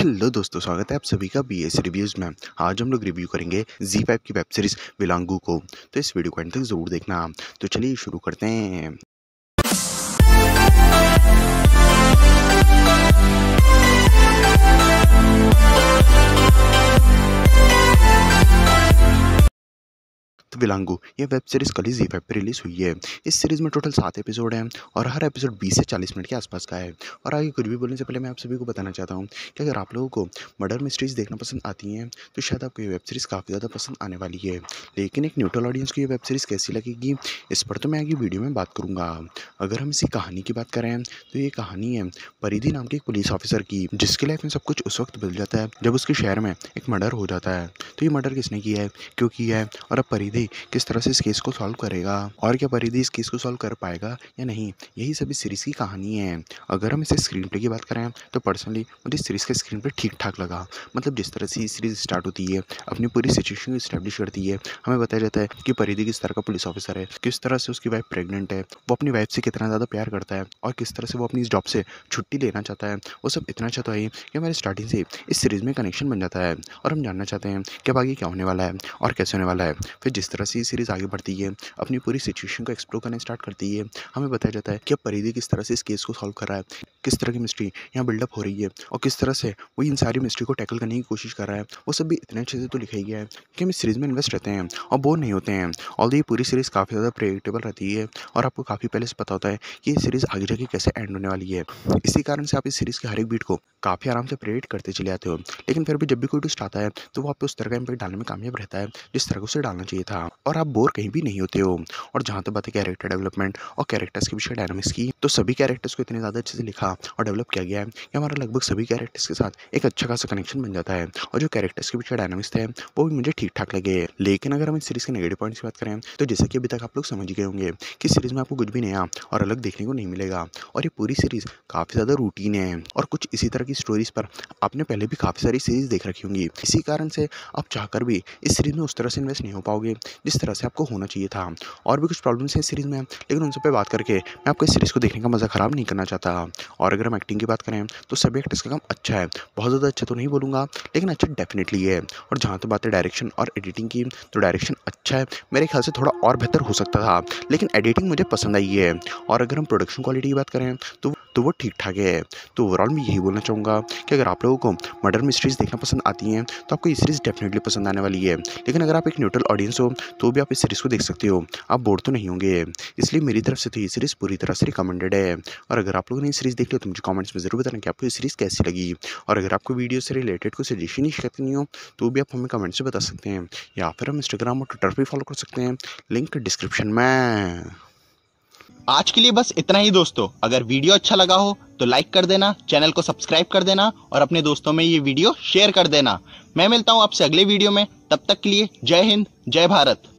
hello दोस्तों स्वागत है आप सभी का बी एस रिव्यूज़ में आज हम लोग रिव्यू करेंगे जी फाइव की वेब सीरीज़ विलांगू को तो इस वीडियो को एंड तक ज़रूर देखना तो चलिए शुरू करते हैं विलांगू तो ये वेब सीरीज़ कल ही जी फाइव पर रिलीज़ हुई है इस सीरीज़ में टोटल सात एपिसोड हैं और हर एपिसोड बीस से चालीस मिनट के आसपास का है और आगे कुछ भी बोलने से पहले मैं आप सभी को बताना चाहता हूँ कि अगर आप लोगों को मर्डर मिस्ट्रीज़ देखना पसंद आती हैं तो शायद आपको ये वेब सीरीज़ काफ़ी ज़्यादा पसंद आने वाली है लेकिन एक न्यूट्रल ऑडियंस को ये वेब सीरीज़ कैसी लगेगी इस पर तो मैं आगे वीडियो में बात करूँगा अगर हम इसी कहानी की बात करें तो ये कहानी है परिधि नाम के एक पुलिस ऑफिसर की जिसकी लाइफ में सब कुछ उस वक्त बदल जाता है जब उसके शहर में एक मर्डर हो जाता है तो ये मर्डर किसने किया है क्यों किया है और अब परिधि परिधि किस तरह से इस केस को सॉल्व करेगा और क्या परिधि इस केस को सॉल्व कर पाएगा या नहीं यही सब इस सीरीज़ की कहानी है अगर हम इसे स्क्रीन प्ले की बात करें तो पर्सनली मुझे इस सीरीज़ का स्क्रीन प्ले ठीक ठाक लगा मतलब जिस तरह से सीरीज़ स्टार्ट होती है अपनी पूरी सिचुएशन को इस्टेब्लिश करती है हमें बताया जाता है कि परिधि किस तरह का पुलिस ऑफिसर है किस तरह से उसकी वाइफ प्रेगनेंट है वो अपनी वाइफ से कितना ज़्यादा प्यार करता है और किस तरह से वो अपनी इस जॉब से छुट्टी लेना चाहता है वो सब इतना चाहता है कि हमारे स्टार्टिंग से इस सीरीज़ में कनेक्शन बन जाता है और हम जानना चाहते हैं कि अब आगे क्या होने वाला है और कैसे होने वाला है फिर जिस तरह से ये सीरीज़ आगे बढ़ती है अपनी पूरी सिचुएशन को एक्सप्लोर करना स्टार्ट करती है हमें बताया जाता है कि अब परिधि किस तरह से इस केस को सॉल्व कर रहा है किस तरह की मिस्ट्री यहाँ बिल्डअप हो रही है और किस तरह से वो इन सारी मिस्ट्री को टैकल करने की कोशिश कर रहा है वो सब भी इतने अच्छे से तो लिखा ही गया है कि हम इस सीरीज़ में इन्वेस्ट रहते हैं और बोर नहीं होते हैं और ये पूरी सीरीज़ काफ़ी ज़्यादा प्रेडिक्टेबल रहती है और आपको काफ़ी पहले से पता होता है कि ये सीरीज़ आगे जाके कैसे एंड होने वाली है इसी कारण से आप इस सीरीज़ के हर एक बीट को काफ़ी आराम से प्रेडिक्ट करते चले जाते हो लेकिन फिर भी जब भी कोई ट्विस्ट आता है तो वो आपको उस तरह का इम्पैक्ट डालने में कामयाब रहता है जिस तरह को उसे डालना चाहिए था और आप बोर कहीं भी नहीं होते हो और जहाँ तक बात है कैरेक्टर डेवलपमेंट और कैरेक्टर्स के विषय डायनामिक्स की तो सभी कैरेक्टर्स को इतने ज़्यादा अच्छे से लिखा था और डेवलप किया गया है कि हमारा लगभग सभी कैरेक्टर्स के साथ एक अच्छा खासा कनेक्शन बन जाता है और जो कैरेक्टर्स के पीछे डायनामिक्स थे वो भी मुझे ठीक ठाक लगे लेकिन अगर हम इस सीरीज़ के नेगेटिव पॉइंट्स की बात करें तो जैसे कि अभी तक आप लोग समझ गए होंगे कि सीरीज़ में आपको कुछ भी नया और अलग देखने को नहीं मिलेगा और ये पूरी सीरीज़ काफ़ी ज़्यादा रूटीन है और कुछ इसी तरह की स्टोरीज़ पर आपने पहले भी काफ़ी सारी सीरीज़ देख रखी होंगी इसी कारण से आप चाहकर भी इस सीरीज़ में उस तरह से इन्वेस्ट नहीं हो पाओगे जिस तरह से आपको होना चाहिए था और भी कुछ प्रॉब्लम्स हैं सीरीज़ में लेकिन उन सब पर बात करके मैं आपको इस सीरीज़ को देखने का मज़ा ख़राब नहीं करना चाहता और अगर हम एक्टिंग की बात करें तो सब्जेक्ट इसका काम अच्छा है बहुत ज़्यादा अच्छा तो नहीं बोलूँगा लेकिन अच्छा डेफिनेटली है और जहाँ तक तो बात है डायरेक्शन और एडिटिंग की तो डायरेक्शन अच्छा है मेरे ख्याल से थोड़ा और बेहतर हो सकता था लेकिन एडिटिंग मुझे पसंद आई है और अगर हम प्रोडक्शन क्वालिटी की बात करें तो तो वो ठीक ठाक है तो ओवरऑल मैं यही बोलना चाहूँगा कि अगर आप लोगों को मर्डर मिस्ट्रीज़ देखना पसंद आती हैं तो आपको ये सीरीज़ डेफिनेटली पसंद आने वाली है लेकिन अगर आप एक न्यूट्रल ऑडियंस हो तो भी आप इस सीरीज़ को देख सकते हो आप बोर तो नहीं होंगे इसलिए मेरी तरफ से तो ये सीरीज़ पूरी तरह से रिकमेंडेड है और अगर आप लोगों ने सीरीज़ देख तो मुझे कमेंट्स में ज़रूर बताना कि आपको ये सीरीज़ कैसी लगी और अगर आपको वीडियो से रिलेटेड कोई सजेशन ही शेयर करनी हो तो भी आप हमें कमेंट्स में बता सकते हैं या फिर हम इंस्टाग्राम और ट्विटर पर फॉलो कर सकते हैं लिंक डिस्क्रिप्शन में आज के लिए बस इतना ही दोस्तों अगर वीडियो अच्छा लगा हो तो लाइक कर देना चैनल को सब्सक्राइब कर देना और अपने दोस्तों में ये वीडियो शेयर कर देना मैं मिलता हूँ आपसे अगले वीडियो में तब तक के लिए जय हिंद जय भारत